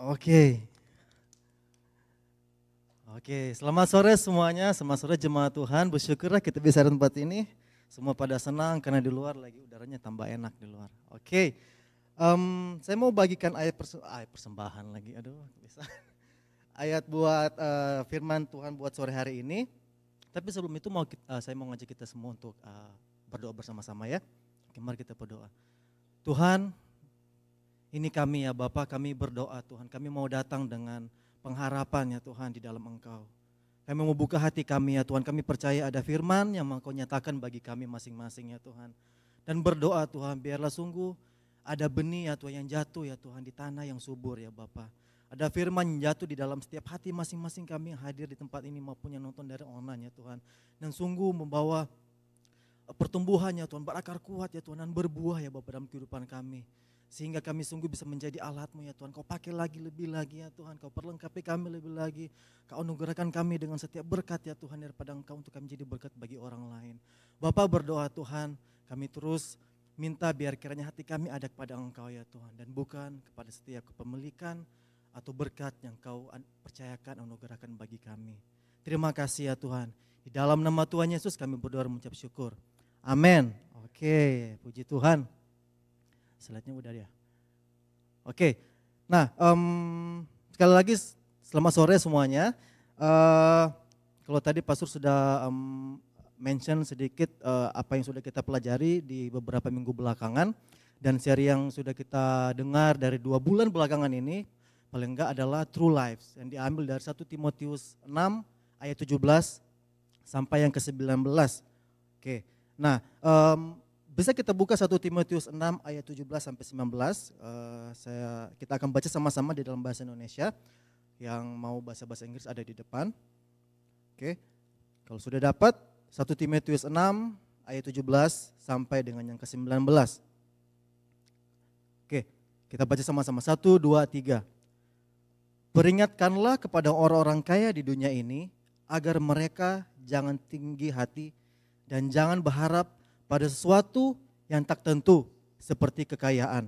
Oke. Oke, selamat sore semuanya. Selamat sore jemaat Tuhan. Bersyukurlah kita bisa di tempat ini. Semua pada senang karena di luar lagi udaranya tambah enak di luar. Oke. Um, saya mau bagikan ayat, perse ayat persembahan lagi. Aduh, bisa. Ayat buat uh, firman Tuhan buat sore hari ini. Tapi sebelum itu mau kita, uh, eh, saya mau ngajak kita semua untuk uh, berdoa bersama-sama ya. Oke, mari kita berdoa. Tuhan, ini kami ya Bapak, kami berdoa Tuhan, kami mau datang dengan pengharapan ya Tuhan di dalam Engkau. Kami mau buka hati kami ya Tuhan, kami percaya ada firman yang Engkau nyatakan bagi kami masing-masing ya Tuhan. Dan berdoa Tuhan, biarlah sungguh ada benih ya Tuhan yang jatuh ya Tuhan di tanah yang subur ya Bapak. Ada firman yang jatuh di dalam setiap hati masing-masing kami yang hadir di tempat ini maupun yang nonton dari online ya Tuhan. Dan sungguh membawa eh, pertumbuhan ya Tuhan, berakar kuat ya Tuhan dan berbuah ya Bapak dalam kehidupan kami. Sehingga kami sungguh bisa menjadi alatmu ya Tuhan. Kau pakai lagi lebih lagi ya Tuhan. Kau perlengkapi kami lebih lagi. Kau anugerahkan kami dengan setiap berkat ya Tuhan daripada Engkau untuk kami jadi berkat bagi orang lain. Bapak berdoa Tuhan kami terus minta biar kiranya hati kami ada kepada Engkau ya Tuhan. Dan bukan kepada setiap kepemilikan atau berkat yang kau percayakan anugerahkan bagi kami. Terima kasih ya Tuhan. Di dalam nama Tuhan Yesus kami berdoa mengucap syukur. Amin. Oke, puji Tuhan. Slide-nya udah ya. Oke, nah um, sekali lagi selamat sore semuanya. Uh, kalau tadi Pastor sudah um, mention sedikit uh, apa yang sudah kita pelajari di beberapa minggu belakangan dan seri yang sudah kita dengar dari dua bulan belakangan ini paling enggak adalah true lives yang diambil dari 1 Timotius 6 ayat 17 sampai yang ke-19. Oke. Nah, um, bisa kita buka 1 Timotius 6 ayat 17 sampai 19. Uh, eh, saya kita akan baca sama-sama di dalam bahasa Indonesia. Yang mau bahasa bahasa Inggris ada di depan. Oke. Okay. Kalau sudah dapat 1 Timotius 6 ayat 17 sampai dengan yang ke-19. Oke. Okay. Kita baca sama-sama 1 2 3. Peringatkanlah kepada orang-orang kaya di dunia ini agar mereka jangan tinggi hati dan jangan berharap pada sesuatu yang tak tentu seperti kekayaan,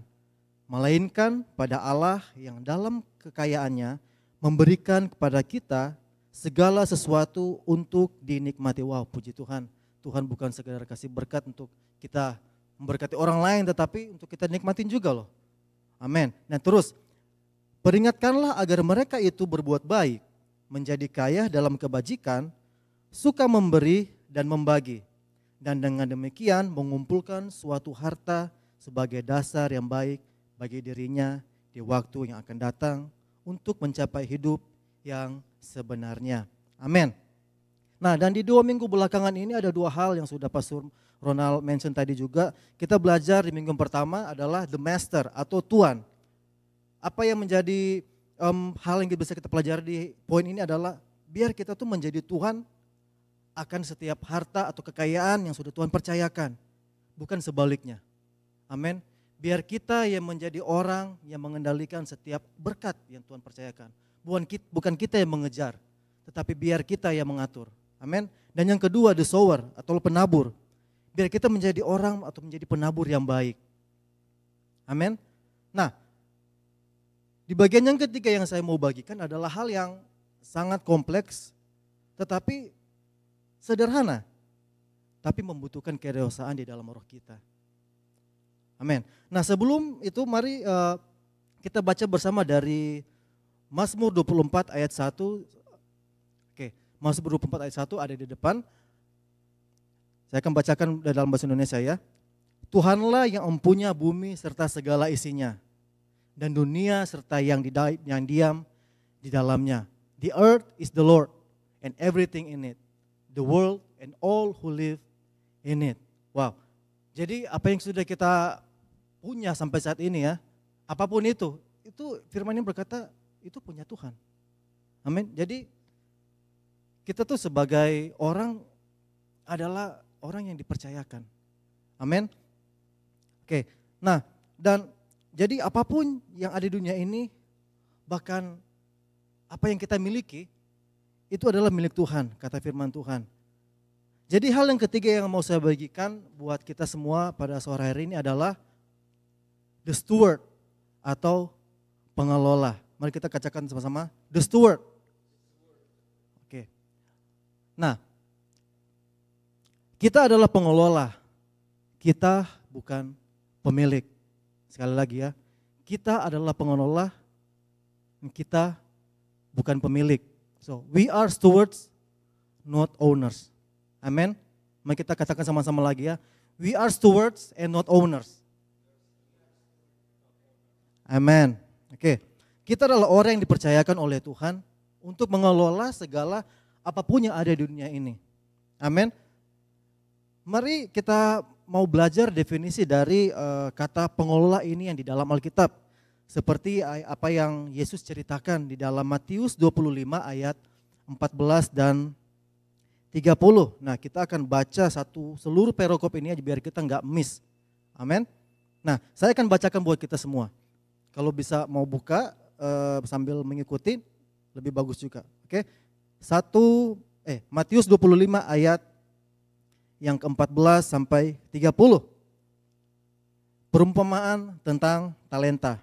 melainkan pada Allah yang dalam kekayaannya memberikan kepada kita segala sesuatu untuk dinikmati. Wow, puji Tuhan. Tuhan bukan sekedar kasih berkat untuk kita memberkati orang lain, tetapi untuk kita nikmatin juga loh. Amin. Nah terus, peringatkanlah agar mereka itu berbuat baik, menjadi kaya dalam kebajikan, suka memberi dan membagi, dan dengan demikian mengumpulkan suatu harta sebagai dasar yang baik bagi dirinya di waktu yang akan datang untuk mencapai hidup yang sebenarnya. Amin. Nah, dan di dua minggu belakangan ini ada dua hal yang sudah Pastor Ronald mention tadi juga. Kita belajar di minggu pertama adalah the master atau tuan. Apa yang menjadi um, hal yang bisa kita pelajari di poin ini adalah biar kita tuh menjadi tuhan akan setiap harta atau kekayaan yang sudah Tuhan percayakan, bukan sebaliknya. Amin. Biar kita yang menjadi orang yang mengendalikan setiap berkat yang Tuhan percayakan. Bukan kita, yang mengejar, tetapi biar kita yang mengatur. Amin. Dan yang kedua, the sower atau penabur. Biar kita menjadi orang atau menjadi penabur yang baik. Amin. Nah, di bagian yang ketiga yang saya mau bagikan adalah hal yang sangat kompleks, tetapi sederhana, tapi membutuhkan kedewasaan di dalam roh kita. Amin. Nah sebelum itu mari uh, kita baca bersama dari Mazmur 24 ayat 1. Oke, Mazmur 24 ayat 1 ada di depan. Saya akan bacakan dalam bahasa Indonesia ya. Tuhanlah yang empunya bumi serta segala isinya dan dunia serta yang, yang diam di dalamnya. The earth is the Lord and everything in it the world and all who live in it. Wow. Jadi apa yang sudah kita punya sampai saat ini ya, apapun itu, itu firman yang berkata itu punya Tuhan. Amin. Jadi kita tuh sebagai orang adalah orang yang dipercayakan. Amin. Oke. Nah, dan jadi apapun yang ada di dunia ini bahkan apa yang kita miliki itu adalah milik Tuhan, kata firman Tuhan. Jadi hal yang ketiga yang mau saya bagikan buat kita semua pada sore hari ini adalah the steward atau pengelola. Mari kita kacakan sama-sama, the steward. Oke. Nah, kita adalah pengelola. Kita bukan pemilik. Sekali lagi ya, kita adalah pengelola, kita bukan pemilik. So, we are stewards, not owners. Amen. Mari kita katakan sama-sama lagi ya. We are stewards and not owners. Amen. Oke. Okay. Kita adalah orang yang dipercayakan oleh Tuhan untuk mengelola segala apapun yang ada di dunia ini. amen? Mari kita mau belajar definisi dari uh, kata pengelola ini yang di dalam Alkitab. Seperti apa yang Yesus ceritakan di dalam Matius 25 ayat 14 dan 30. Nah kita akan baca satu seluruh perokop ini aja biar kita nggak miss. Amin. Nah saya akan bacakan buat kita semua. Kalau bisa mau buka eh, sambil mengikuti lebih bagus juga. Oke. Satu eh Matius 25 ayat yang ke-14 sampai 30. Perumpamaan tentang talenta.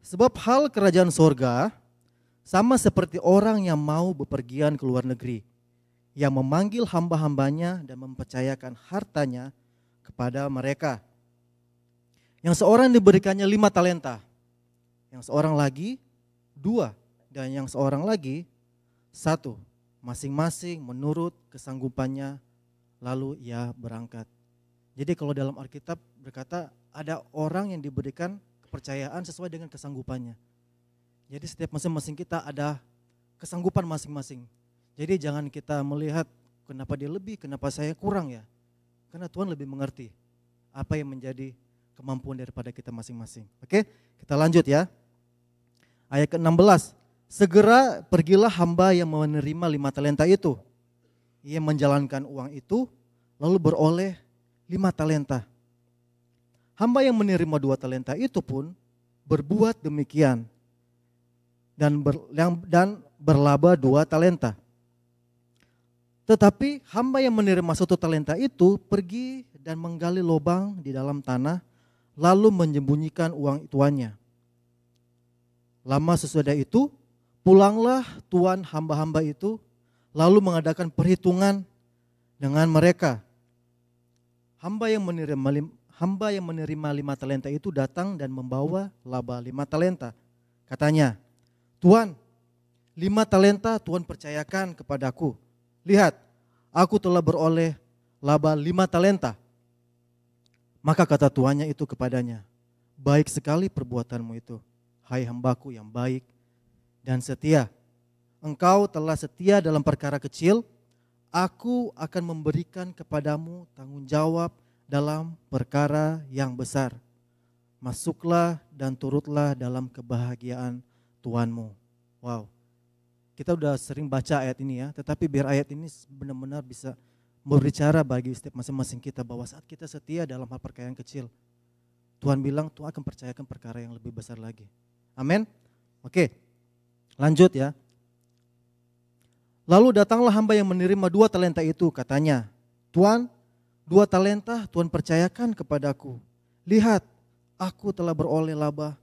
Sebab hal kerajaan sorga sama seperti orang yang mau bepergian ke luar negeri, yang memanggil hamba-hambanya dan mempercayakan hartanya kepada mereka. Yang seorang diberikannya lima talenta, yang seorang lagi dua, dan yang seorang lagi satu, masing-masing menurut kesanggupannya, lalu ia berangkat. Jadi kalau dalam Alkitab berkata ada orang yang diberikan kepercayaan sesuai dengan kesanggupannya. Jadi setiap masing-masing kita ada kesanggupan masing-masing. Jadi jangan kita melihat kenapa dia lebih, kenapa saya kurang ya. Karena Tuhan lebih mengerti apa yang menjadi kemampuan daripada kita masing-masing. Oke, kita lanjut ya. Ayat ke-16. Segera pergilah hamba yang menerima lima talenta itu. Ia menjalankan uang itu lalu beroleh lima talenta. Hamba yang menerima dua talenta itu pun berbuat demikian dan ber, yang, dan berlaba dua talenta. Tetapi hamba yang menerima satu talenta itu pergi dan menggali lubang di dalam tanah lalu menyembunyikan uang tuannya. Lama sesudah itu pulanglah tuan hamba-hamba itu lalu mengadakan perhitungan dengan mereka. Hamba yang menerima hamba yang menerima lima talenta itu datang dan membawa laba lima talenta. Katanya, Tuan, lima talenta Tuhan percayakan kepadaku. Lihat, aku telah beroleh laba lima talenta. Maka kata tuannya itu kepadanya, baik sekali perbuatanmu itu, hai hambaku yang baik dan setia. Engkau telah setia dalam perkara kecil, aku akan memberikan kepadamu tanggung jawab dalam perkara yang besar. Masuklah dan turutlah dalam kebahagiaan Tuhanmu. Wow. Kita udah sering baca ayat ini ya, tetapi biar ayat ini benar-benar bisa berbicara bagi setiap masing-masing kita bahwa saat kita setia dalam hal perkara yang kecil, Tuhan bilang Tuhan akan percayakan perkara yang lebih besar lagi. Amin. Oke. Lanjut ya. Lalu datanglah hamba yang menerima dua talenta itu, katanya, Tuhan Dua talenta Tuhan percayakan kepadaku. Lihat, aku telah beroleh laba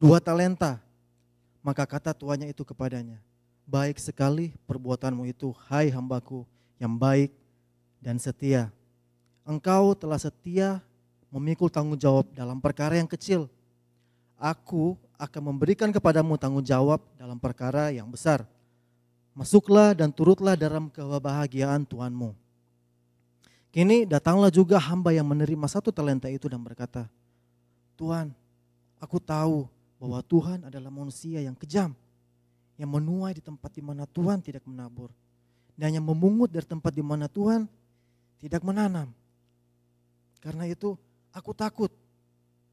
dua talenta. Maka kata tuanya itu kepadanya, baik sekali perbuatanmu itu, hai hambaku yang baik dan setia. Engkau telah setia memikul tanggung jawab dalam perkara yang kecil. Aku akan memberikan kepadamu tanggung jawab dalam perkara yang besar. Masuklah dan turutlah dalam kebahagiaan Tuhanmu. Kini datanglah juga hamba yang menerima satu talenta itu dan berkata, Tuhan, aku tahu bahwa Tuhan adalah manusia yang kejam, yang menuai di tempat di mana Tuhan tidak menabur, dan yang memungut dari tempat di mana Tuhan tidak menanam. Karena itu aku takut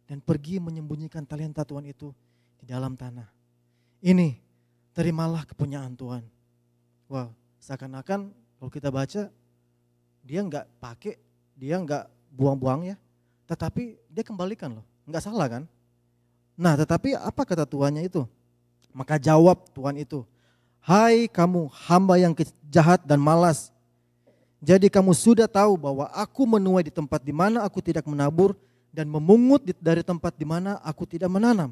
dan pergi menyembunyikan talenta Tuhan itu di dalam tanah. Ini terimalah kepunyaan Tuhan. Wah, seakan-akan kalau kita baca dia nggak pakai, dia nggak buang-buang ya, tetapi dia kembalikan loh, nggak salah kan? Nah tetapi apa kata tuannya itu? Maka jawab tuan itu, Hai kamu hamba yang jahat dan malas, jadi kamu sudah tahu bahwa aku menuai di tempat di mana aku tidak menabur dan memungut dari tempat di mana aku tidak menanam.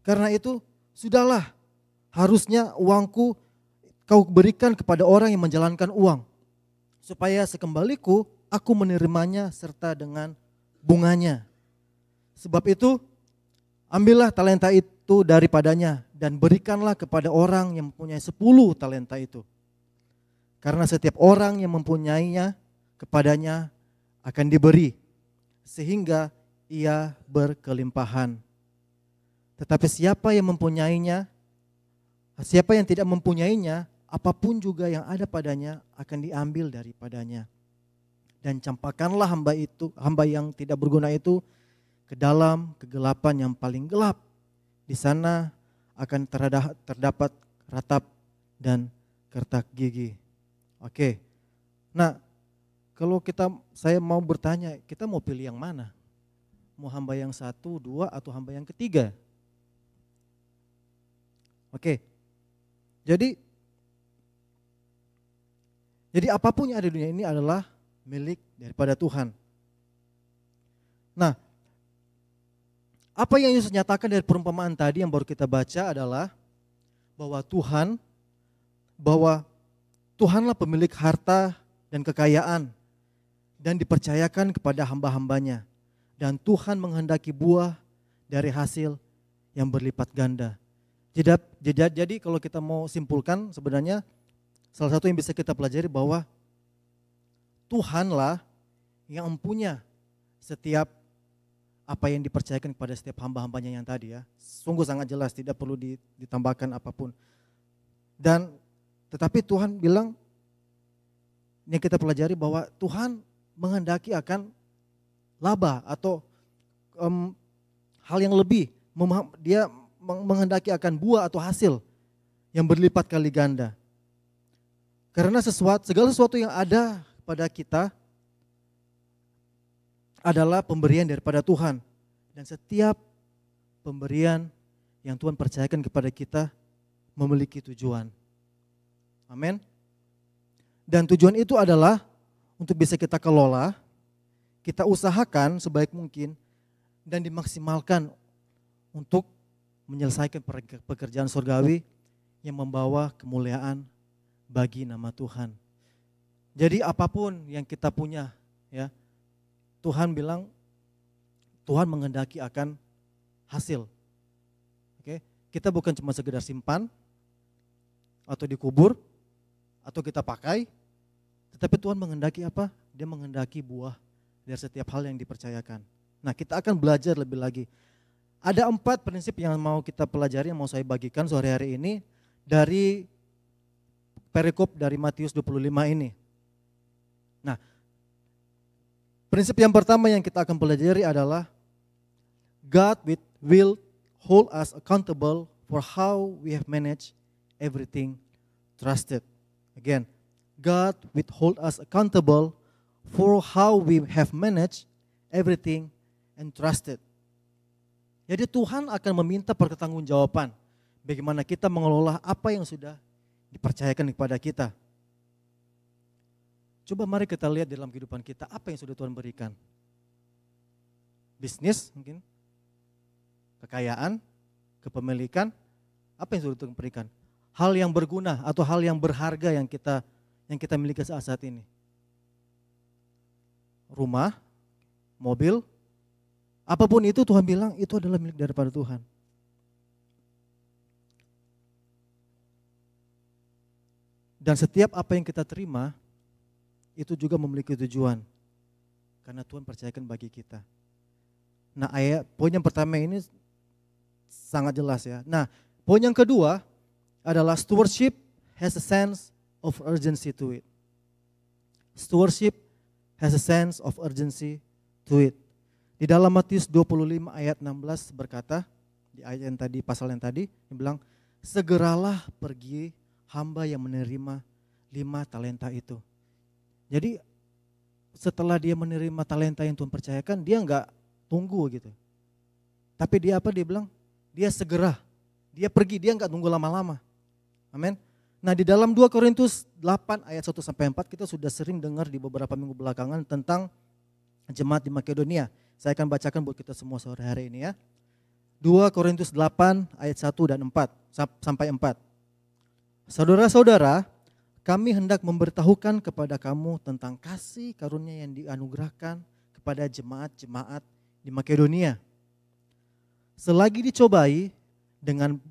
Karena itu sudahlah harusnya uangku kau berikan kepada orang yang menjalankan uang supaya sekembaliku aku menerimanya serta dengan bunganya. Sebab itu ambillah talenta itu daripadanya dan berikanlah kepada orang yang mempunyai sepuluh talenta itu. Karena setiap orang yang mempunyainya kepadanya akan diberi sehingga ia berkelimpahan. Tetapi siapa yang mempunyainya, siapa yang tidak mempunyainya apapun juga yang ada padanya akan diambil daripadanya. Dan campakkanlah hamba itu, hamba yang tidak berguna itu ke dalam kegelapan yang paling gelap. Di sana akan terdapat ratap dan kertak gigi. Oke. Nah, kalau kita saya mau bertanya, kita mau pilih yang mana? Mau hamba yang satu, dua atau hamba yang ketiga? Oke. Jadi jadi apapun yang ada di dunia ini adalah milik daripada Tuhan. Nah, apa yang Yesus nyatakan dari perumpamaan tadi yang baru kita baca adalah bahwa Tuhan, bahwa Tuhanlah pemilik harta dan kekayaan dan dipercayakan kepada hamba-hambanya. Dan Tuhan menghendaki buah dari hasil yang berlipat ganda. Jadi, jadi, kalau kita mau simpulkan sebenarnya Salah satu yang bisa kita pelajari bahwa Tuhanlah yang empunya setiap apa yang dipercayakan kepada setiap hamba-hambanya yang tadi ya. Sungguh sangat jelas, tidak perlu ditambahkan apapun. Dan tetapi Tuhan bilang, yang kita pelajari bahwa Tuhan menghendaki akan laba atau um, hal yang lebih. Dia menghendaki akan buah atau hasil yang berlipat kali ganda. Karena sesuatu, segala sesuatu yang ada pada kita adalah pemberian daripada Tuhan. Dan setiap pemberian yang Tuhan percayakan kepada kita memiliki tujuan. Amin. Dan tujuan itu adalah untuk bisa kita kelola, kita usahakan sebaik mungkin dan dimaksimalkan untuk menyelesaikan pekerjaan surgawi yang membawa kemuliaan bagi nama Tuhan. Jadi apapun yang kita punya, ya Tuhan bilang Tuhan menghendaki akan hasil. Oke, kita bukan cuma sekedar simpan atau dikubur atau kita pakai, tetapi Tuhan menghendaki apa? Dia menghendaki buah dari setiap hal yang dipercayakan. Nah, kita akan belajar lebih lagi. Ada empat prinsip yang mau kita pelajari, yang mau saya bagikan sore hari ini dari perikop dari Matius 25 ini. Nah, prinsip yang pertama yang kita akan pelajari adalah God will hold us accountable for how we have managed everything trusted. Again, God will hold us accountable for how we have managed everything and trusted. Jadi Tuhan akan meminta pertanggungjawaban bagaimana kita mengelola apa yang sudah dipercayakan kepada kita. Coba mari kita lihat dalam kehidupan kita apa yang sudah Tuhan berikan. Bisnis mungkin, kekayaan, kepemilikan, apa yang sudah Tuhan berikan? Hal yang berguna atau hal yang berharga yang kita yang kita miliki saat saat ini. Rumah, mobil, apapun itu Tuhan bilang itu adalah milik daripada Tuhan. Dan setiap apa yang kita terima itu juga memiliki tujuan. Karena Tuhan percayakan bagi kita. Nah, ayat poin yang pertama ini sangat jelas ya. Nah, poin yang kedua adalah stewardship has a sense of urgency to it. Stewardship has a sense of urgency to it. Di dalam Matius 25 ayat 16 berkata, di ayat yang tadi, pasal yang tadi, yang bilang, segeralah pergi hamba yang menerima lima talenta itu. Jadi setelah dia menerima talenta yang Tuhan percayakan, dia nggak tunggu gitu. Tapi dia apa? Dia bilang, dia segera, dia pergi, dia nggak tunggu lama-lama. Amin. Nah di dalam 2 Korintus 8 ayat 1 sampai 4 kita sudah sering dengar di beberapa minggu belakangan tentang jemaat di Makedonia. Saya akan bacakan buat kita semua sore hari ini ya. 2 Korintus 8 ayat 1 dan 4 sampai 4. Saudara-saudara, kami hendak memberitahukan kepada kamu tentang kasih karunia yang dianugerahkan kepada jemaat-jemaat di Makedonia. Selagi dicobai dengan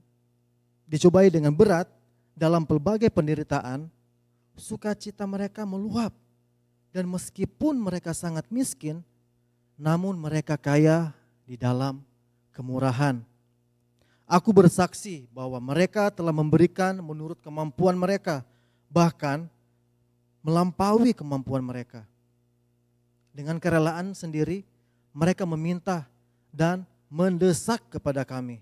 dicobai dengan berat dalam pelbagai penderitaan, sukacita mereka meluap. Dan meskipun mereka sangat miskin, namun mereka kaya di dalam kemurahan. Aku bersaksi bahwa mereka telah memberikan menurut kemampuan mereka, bahkan melampaui kemampuan mereka. Dengan kerelaan sendiri, mereka meminta dan mendesak kepada kami,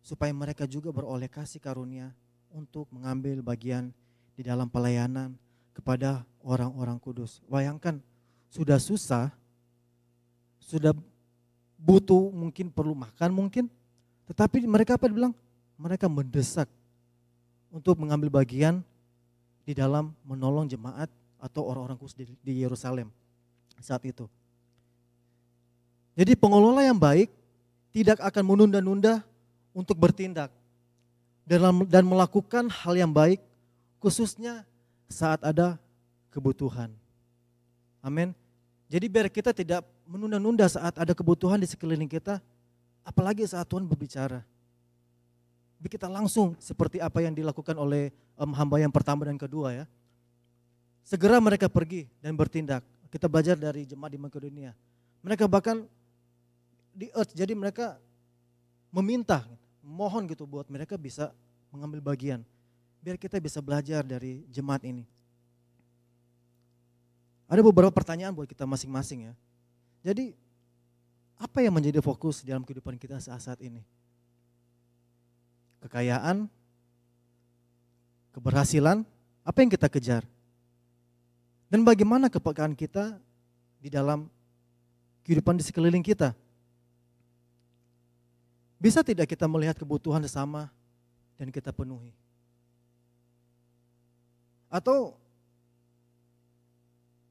supaya mereka juga beroleh kasih karunia untuk mengambil bagian di dalam pelayanan kepada orang-orang kudus. Bayangkan, sudah susah, sudah butuh, mungkin perlu makan, mungkin tetapi mereka apa dibilang? Mereka mendesak untuk mengambil bagian di dalam menolong jemaat atau orang-orang kudus di, Yerusalem saat itu. Jadi pengelola yang baik tidak akan menunda-nunda untuk bertindak dalam dan melakukan hal yang baik khususnya saat ada kebutuhan. Amin. Jadi biar kita tidak menunda-nunda saat ada kebutuhan di sekeliling kita, Apalagi saat Tuhan berbicara. Kita langsung seperti apa yang dilakukan oleh um, hamba yang pertama dan kedua ya. Segera mereka pergi dan bertindak. Kita belajar dari jemaat di Makedonia. Mereka bahkan di earth, jadi mereka meminta, mohon gitu buat mereka bisa mengambil bagian. Biar kita bisa belajar dari jemaat ini. Ada beberapa pertanyaan buat kita masing-masing ya. Jadi apa yang menjadi fokus dalam kehidupan kita saat-saat ini? Kekayaan, keberhasilan, apa yang kita kejar? Dan bagaimana kepekaan kita di dalam kehidupan di sekeliling kita? Bisa tidak kita melihat kebutuhan sesama dan kita penuhi? Atau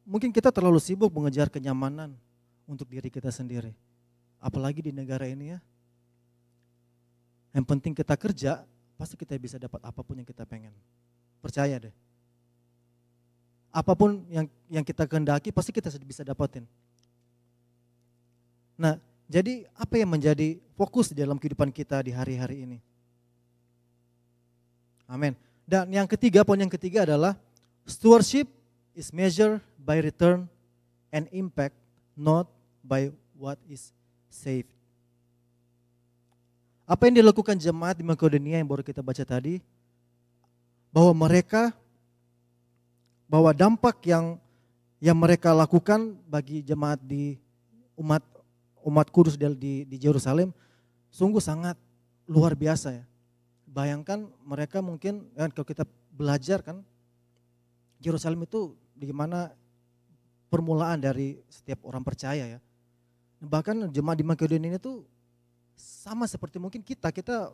mungkin kita terlalu sibuk mengejar kenyamanan untuk diri kita sendiri apalagi di negara ini ya. Yang penting kita kerja, pasti kita bisa dapat apapun yang kita pengen. Percaya deh. Apapun yang yang kita kehendaki pasti kita bisa dapetin. Nah, jadi apa yang menjadi fokus di dalam kehidupan kita di hari-hari ini? Amin. Dan yang ketiga, poin yang ketiga adalah stewardship is measured by return and impact, not by what is saved. Apa yang dilakukan jemaat di Makedonia yang baru kita baca tadi? Bahwa mereka bahwa dampak yang yang mereka lakukan bagi jemaat di umat umat kudus di di, di Yerusalem sungguh sangat luar biasa ya. Bayangkan mereka mungkin kan kalau kita belajar kan Yerusalem itu di mana permulaan dari setiap orang percaya ya. Bahkan jemaat di Makedonia tuh sama seperti mungkin kita, kita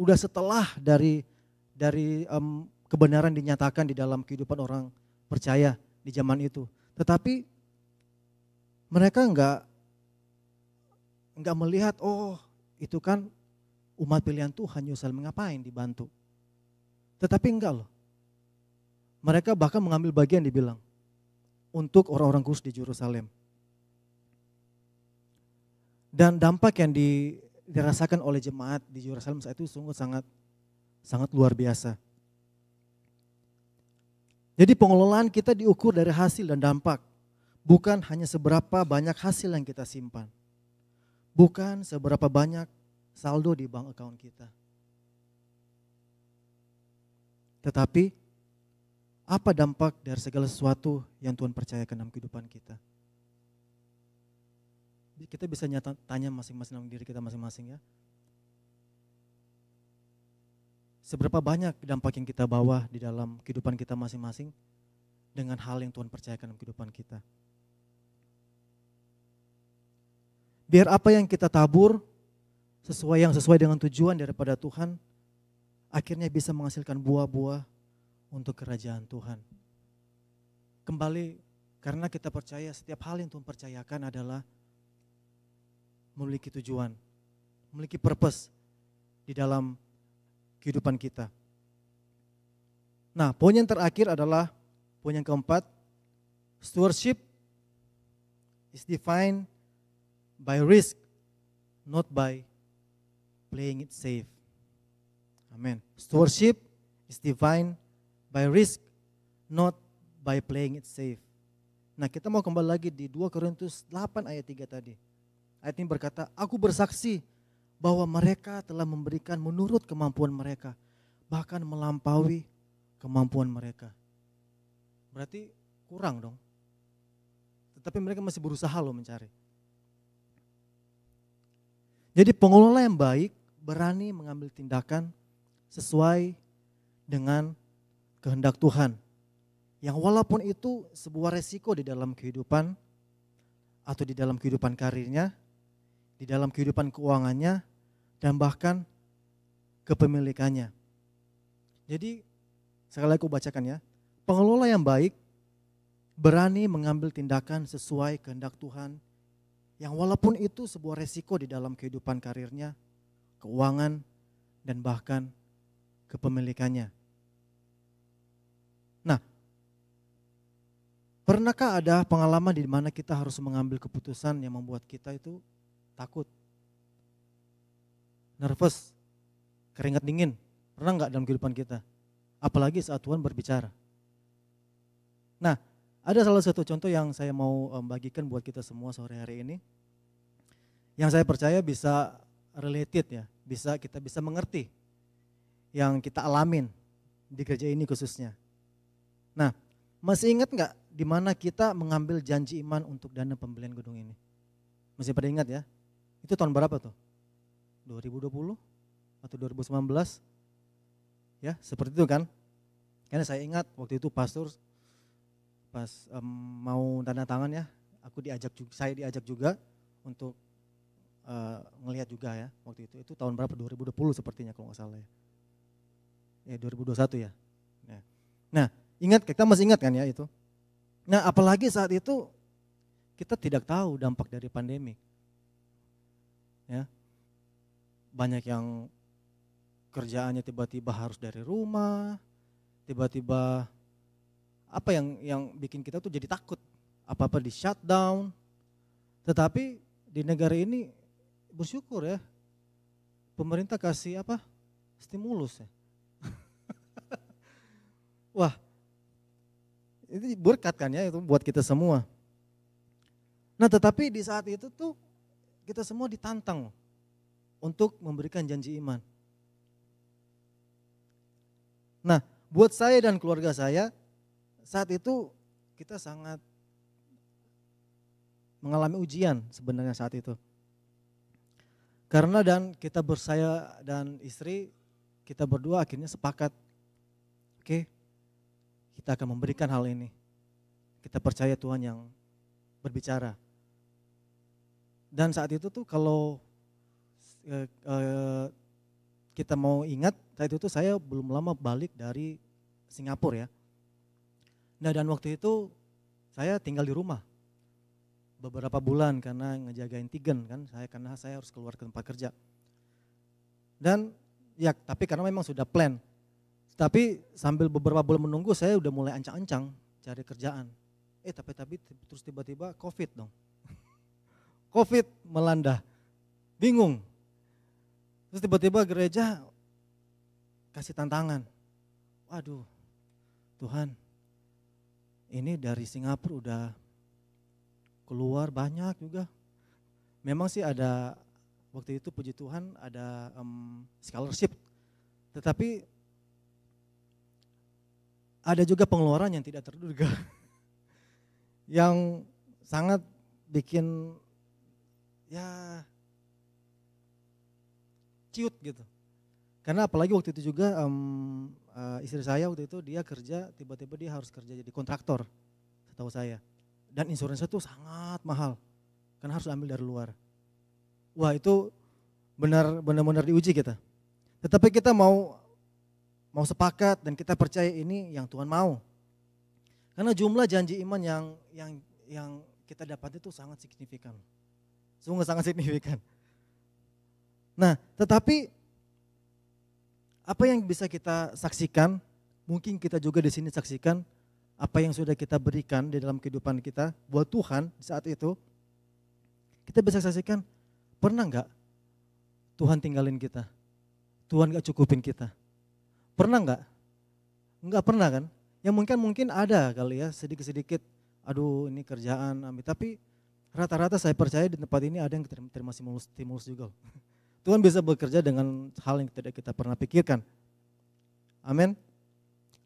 udah setelah dari dari um, kebenaran dinyatakan di dalam kehidupan orang percaya di zaman itu. Tetapi mereka nggak nggak melihat oh itu kan umat pilihan Tuhan Yusuf mengapain dibantu. Tetapi enggak loh. Mereka bahkan mengambil bagian dibilang untuk orang-orang kudus di Yerusalem. Dan dampak yang dirasakan oleh jemaat di Yerusalem saat itu sungguh sangat sangat luar biasa. Jadi pengelolaan kita diukur dari hasil dan dampak. Bukan hanya seberapa banyak hasil yang kita simpan. Bukan seberapa banyak saldo di bank account kita. Tetapi apa dampak dari segala sesuatu yang Tuhan percayakan dalam kehidupan kita? kita bisa nyata, tanya masing-masing dalam diri kita masing-masing ya. Seberapa banyak dampak yang kita bawa di dalam kehidupan kita masing-masing dengan hal yang Tuhan percayakan dalam kehidupan kita. Biar apa yang kita tabur sesuai yang sesuai dengan tujuan daripada Tuhan akhirnya bisa menghasilkan buah-buah untuk kerajaan Tuhan. Kembali karena kita percaya setiap hal yang Tuhan percayakan adalah memiliki tujuan, memiliki purpose di dalam kehidupan kita. Nah, poin yang terakhir adalah poin yang keempat, stewardship is defined by risk, not by playing it safe. Amen. Stewardship is defined by risk, not by playing it safe. Nah, kita mau kembali lagi di 2 Korintus 8 ayat 3 tadi. Ayat ini berkata, aku bersaksi bahwa mereka telah memberikan menurut kemampuan mereka. Bahkan melampaui kemampuan mereka. Berarti kurang dong. Tetapi mereka masih berusaha loh mencari. Jadi pengelola yang baik berani mengambil tindakan sesuai dengan kehendak Tuhan. Yang walaupun itu sebuah resiko di dalam kehidupan atau di dalam kehidupan karirnya, di dalam kehidupan keuangannya dan bahkan kepemilikannya. Jadi sekali lagi aku bacakan ya. Pengelola yang baik berani mengambil tindakan sesuai kehendak Tuhan yang walaupun itu sebuah resiko di dalam kehidupan karirnya, keuangan, dan bahkan kepemilikannya. Nah, pernahkah ada pengalaman di mana kita harus mengambil keputusan yang membuat kita itu takut, nervous, keringat dingin. Pernah nggak dalam kehidupan kita? Apalagi saat Tuhan berbicara. Nah, ada salah satu contoh yang saya mau eh, bagikan buat kita semua sore hari ini. Yang saya percaya bisa related ya, bisa kita bisa mengerti yang kita alamin di gereja ini khususnya. Nah, masih ingat nggak di mana kita mengambil janji iman untuk dana pembelian gedung ini? Masih pada ingat ya? Itu tahun berapa tuh? 2020 atau 2019? Ya, seperti itu kan. Karena saya ingat waktu itu pastor pas um, mau tanda tangan ya, aku diajak juga, saya diajak juga untuk uh, ngelihat juga ya waktu itu. Itu tahun berapa? 2020 sepertinya kalau nggak salah ya. Ya 2021 ya. ya. Nah, ingat kita masih ingat kan ya itu. Nah, apalagi saat itu kita tidak tahu dampak dari pandemi ya banyak yang kerjaannya tiba-tiba harus dari rumah tiba-tiba apa yang yang bikin kita tuh jadi takut apa apa di shutdown tetapi di negara ini bersyukur ya pemerintah kasih apa stimulus ya wah itu berkat kan ya itu buat kita semua nah tetapi di saat itu tuh kita semua ditantang untuk memberikan janji iman. Nah, buat saya dan keluarga saya, saat itu kita sangat mengalami ujian sebenarnya saat itu. Karena dan kita bersaya dan istri, kita berdua akhirnya sepakat. Oke, okay, kita akan memberikan hal ini. Kita percaya Tuhan yang berbicara. Dan saat itu tuh kalau eh, eh, kita mau ingat, saat itu tuh saya belum lama balik dari Singapura ya. Nah dan waktu itu saya tinggal di rumah beberapa bulan karena ngejagain tigen kan saya karena saya harus keluar ke tempat kerja dan ya tapi karena memang sudah plan tapi sambil beberapa bulan menunggu saya udah mulai ancang-ancang cari kerjaan eh tapi tapi terus tiba-tiba covid dong COVID melanda. Bingung. Terus tiba-tiba gereja kasih tantangan. Waduh, Tuhan, ini dari Singapura udah keluar banyak juga. Memang sih ada waktu itu puji Tuhan ada um, scholarship, tetapi ada juga pengeluaran yang tidak terduga, yang sangat bikin ya ciut gitu. Karena apalagi waktu itu juga um, uh, istri saya waktu itu dia kerja tiba-tiba dia harus kerja jadi kontraktor setahu saya. Dan insurance itu sangat mahal. Karena harus ambil dari luar. Wah, itu benar benar-benar diuji kita. Tetapi kita mau mau sepakat dan kita percaya ini yang Tuhan mau. Karena jumlah janji iman yang yang yang kita dapat itu sangat signifikan. Sungguh sangat signifikan. Nah, tetapi apa yang bisa kita saksikan, mungkin kita juga di sini saksikan apa yang sudah kita berikan di dalam kehidupan kita buat Tuhan saat itu. Kita bisa saksikan, pernah nggak Tuhan tinggalin kita? Tuhan gak cukupin kita? Pernah nggak? Nggak pernah kan? Yang mungkin mungkin ada kali ya sedikit-sedikit. Aduh ini kerjaan, tapi Rata-rata saya percaya di tempat ini ada yang terima stimulus, juga. Tuhan bisa bekerja dengan hal yang tidak kita pernah pikirkan. Amin.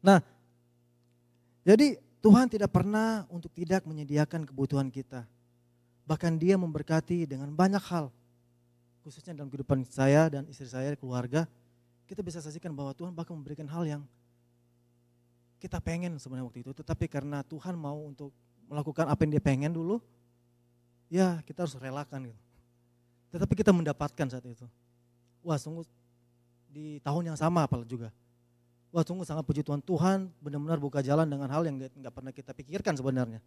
Nah, jadi Tuhan tidak pernah untuk tidak menyediakan kebutuhan kita. Bahkan dia memberkati dengan banyak hal. Khususnya dalam kehidupan saya dan istri saya, keluarga. Kita bisa saksikan bahwa Tuhan bahkan memberikan hal yang kita pengen sebenarnya waktu itu. Tetapi karena Tuhan mau untuk melakukan apa yang dia pengen dulu, ya kita harus relakan gitu. Tetapi kita mendapatkan saat itu. Wah sungguh di tahun yang sama apalagi juga. Wah sungguh sangat puji Tuhan, Tuhan benar-benar buka jalan dengan hal yang nggak pernah kita pikirkan sebenarnya.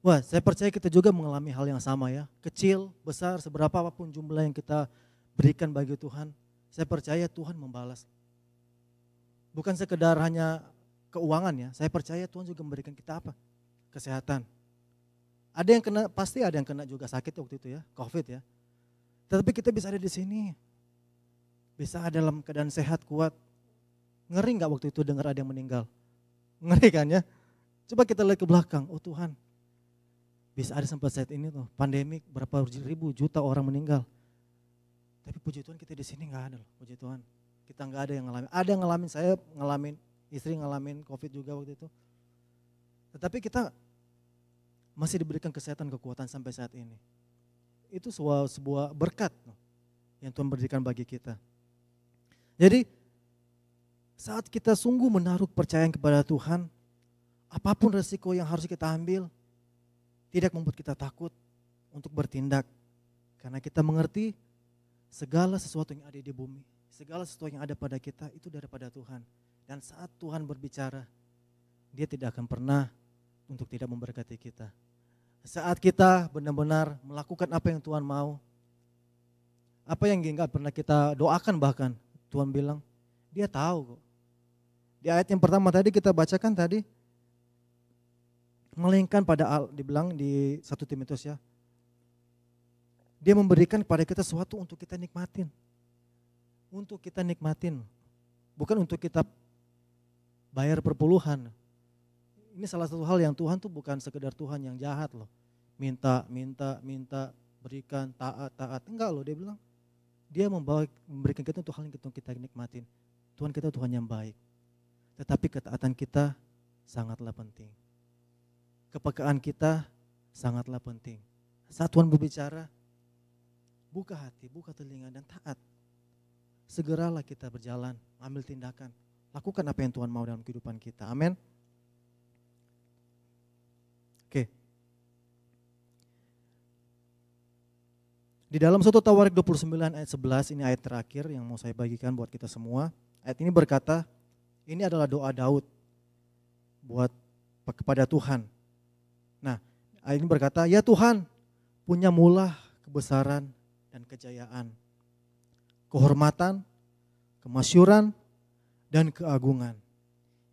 Wah saya percaya kita juga mengalami hal yang sama ya. Kecil, besar, seberapa apapun jumlah yang kita berikan bagi Tuhan. Saya percaya Tuhan membalas. Bukan sekedar hanya keuangan ya, saya percaya Tuhan juga memberikan kita apa? Kesehatan, ada yang kena, pasti ada yang kena juga sakit waktu itu ya, COVID ya. Tetapi kita bisa ada di sini. Bisa ada dalam keadaan sehat, kuat. Ngeri nggak waktu itu dengar ada yang meninggal? Ngeri kan ya? Coba kita lihat ke belakang, oh Tuhan. Bisa ada sempat saat ini tuh, pandemik berapa ribu juta orang meninggal. Tapi puji Tuhan kita di sini nggak ada loh, puji Tuhan. Kita nggak ada yang ngalamin. Ada yang ngalamin, saya ngalamin, istri ngalamin COVID juga waktu itu. Tetapi kita masih diberikan kesehatan kekuatan sampai saat ini. Itu sebuah, sebuah berkat yang Tuhan berikan bagi kita. Jadi saat kita sungguh menaruh percayaan kepada Tuhan, apapun resiko yang harus kita ambil, tidak membuat kita takut untuk bertindak. Karena kita mengerti segala sesuatu yang ada di bumi, segala sesuatu yang ada pada kita itu daripada Tuhan. Dan saat Tuhan berbicara, dia tidak akan pernah untuk tidak memberkati kita. Saat kita benar-benar melakukan apa yang Tuhan mau, apa yang nggak pernah kita doakan bahkan, Tuhan bilang, dia tahu kok. Di ayat yang pertama tadi kita bacakan tadi, melainkan pada al, dibilang di satu Timotius ya. Dia memberikan kepada kita sesuatu untuk kita nikmatin. Untuk kita nikmatin. Bukan untuk kita bayar perpuluhan ini salah satu hal yang Tuhan tuh bukan sekedar Tuhan yang jahat loh. Minta, minta, minta, berikan, taat, taat. Enggak loh, dia bilang. Dia membawa, memberikan kita untuk hal yang kita, kita nikmatin. Tuhan kita Tuhan yang baik. Tetapi ketaatan kita sangatlah penting. Kepekaan kita sangatlah penting. Saat Tuhan berbicara, buka hati, buka telinga dan taat. Segeralah kita berjalan, ambil tindakan. Lakukan apa yang Tuhan mau dalam kehidupan kita. Amin. Di dalam satu Tawarik 29 ayat 11 ini ayat terakhir yang mau saya bagikan buat kita semua. Ayat ini berkata, ini adalah doa Daud buat kepada Tuhan. Nah, ayat ini berkata, "Ya Tuhan, punya mula kebesaran dan kejayaan, kehormatan, kemasyuran dan keagungan.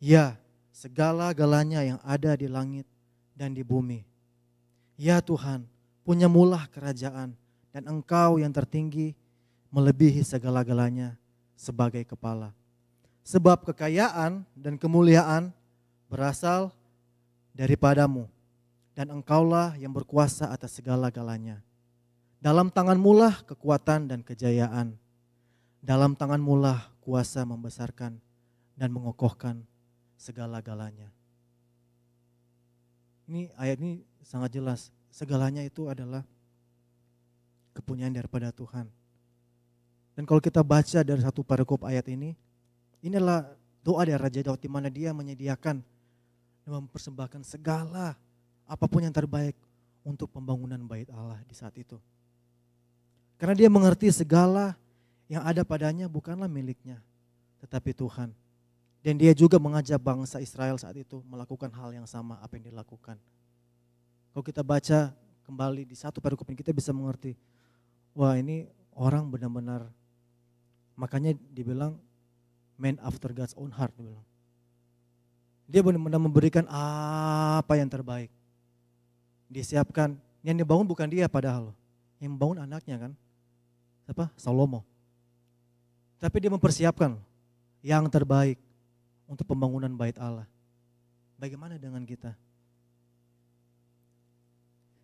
Ya, segala galanya yang ada di langit dan di bumi. Ya Tuhan, punya mula kerajaan dan engkau yang tertinggi melebihi segala-galanya sebagai kepala. Sebab kekayaan dan kemuliaan berasal daripadamu dan engkaulah yang berkuasa atas segala-galanya. Dalam tanganmulah kekuatan dan kejayaan. Dalam tanganmulah kuasa membesarkan dan mengokohkan segala-galanya. Ini ayat ini sangat jelas. Segalanya itu adalah kepunyaan daripada Tuhan. Dan kalau kita baca dari satu paragraf ayat ini, inilah doa dari Raja Daud di mana dia menyediakan dan mempersembahkan segala apapun yang terbaik untuk pembangunan bait Allah di saat itu. Karena dia mengerti segala yang ada padanya bukanlah miliknya, tetapi Tuhan. Dan dia juga mengajak bangsa Israel saat itu melakukan hal yang sama apa yang dilakukan. Kalau kita baca kembali di satu perikop ini kita bisa mengerti wah ini orang benar-benar makanya dibilang man after God's own heart dibilang. Dia benar-benar memberikan apa yang terbaik. Disiapkan, yang dibangun bukan dia padahal. Yang membangun anaknya kan. Siapa? Salomo. Tapi dia mempersiapkan yang terbaik untuk pembangunan bait Allah. Bagaimana dengan kita?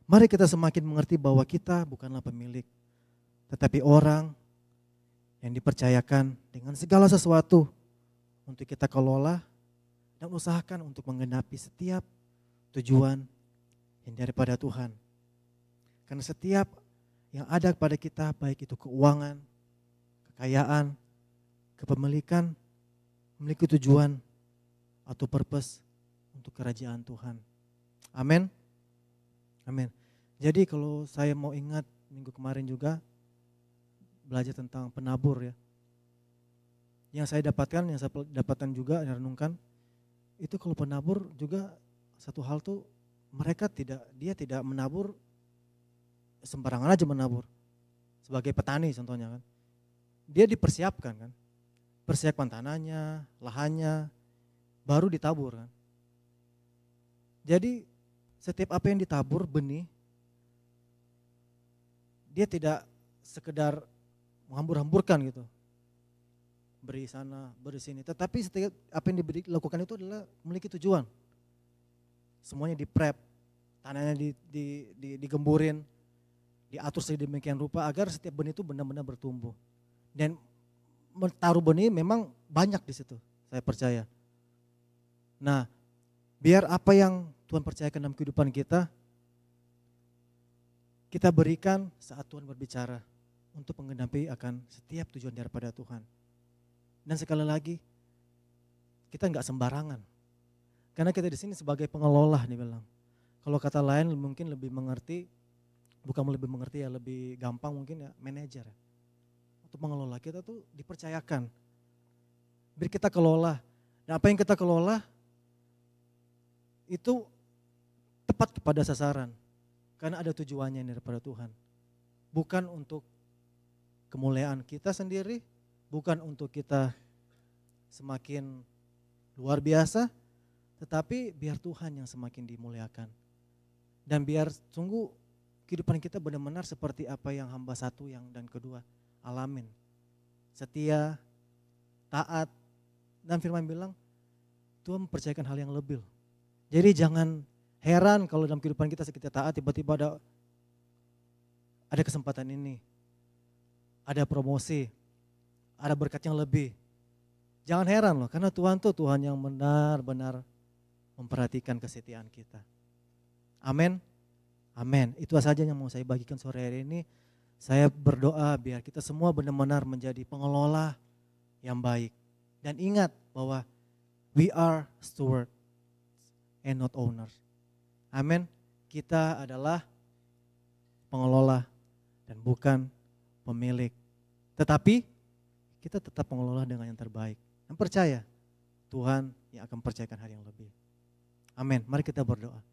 Mari kita semakin mengerti bahwa kita bukanlah pemilik tetapi orang yang dipercayakan dengan segala sesuatu untuk kita kelola dan usahakan untuk menggenapi setiap tujuan yang daripada Tuhan. Karena setiap yang ada kepada kita, baik itu keuangan, kekayaan, kepemilikan, memiliki tujuan atau purpose untuk kerajaan Tuhan. Amin. Amin. Jadi kalau saya mau ingat minggu kemarin juga, belajar tentang penabur ya. Yang saya dapatkan, yang saya dapatkan juga, yang renungkan, itu kalau penabur juga satu hal tuh mereka tidak, dia tidak menabur sembarangan aja menabur. Sebagai petani contohnya kan. Dia dipersiapkan kan. Persiapkan tanahnya, lahannya, baru ditabur kan. Jadi setiap apa yang ditabur benih, dia tidak sekedar menghambur-hamburkan gitu. Beri sana, beri sini. Tetapi setiap apa yang diberi, dilakukan itu adalah memiliki tujuan. Semuanya di prep, tanahnya di, di, di, digemburin, diatur sedemikian rupa agar setiap benih itu benar-benar bertumbuh. Dan taruh benih memang banyak di situ, saya percaya. Nah, biar apa yang Tuhan percayakan dalam kehidupan kita, kita berikan saat Tuhan berbicara untuk menggenapi akan setiap tujuan daripada Tuhan. Dan sekali lagi, kita nggak sembarangan. Karena kita di sini sebagai pengelola dibilang. Kalau kata lain mungkin lebih mengerti, bukan lebih mengerti ya, lebih gampang mungkin ya, manajer. Ya. Untuk mengelola kita tuh dipercayakan. Biar kita kelola. Dan apa yang kita kelola itu tepat kepada sasaran. Karena ada tujuannya daripada Tuhan. Bukan untuk kemuliaan kita sendiri, bukan untuk kita semakin luar biasa, tetapi biar Tuhan yang semakin dimuliakan. Dan biar sungguh kehidupan kita benar-benar seperti apa yang hamba satu yang dan kedua alamin. Setia, taat, dan firman bilang Tuhan mempercayakan hal yang lebih. Jadi jangan heran kalau dalam kehidupan kita sekitar taat tiba-tiba ada ada kesempatan ini ada promosi, ada berkat yang lebih. Jangan heran loh, karena Tuhan tuh Tuhan yang benar-benar memperhatikan kesetiaan kita. Amin. Amin. Itu saja yang mau saya bagikan sore hari ini. Saya berdoa biar kita semua benar-benar menjadi pengelola yang baik. Dan ingat bahwa we are steward and not owners. Amin. Kita adalah pengelola dan bukan pemilik. Tetapi kita tetap mengelola dengan yang terbaik. Dan percaya Tuhan yang akan percayakan hari yang lebih. Amin. Mari kita berdoa.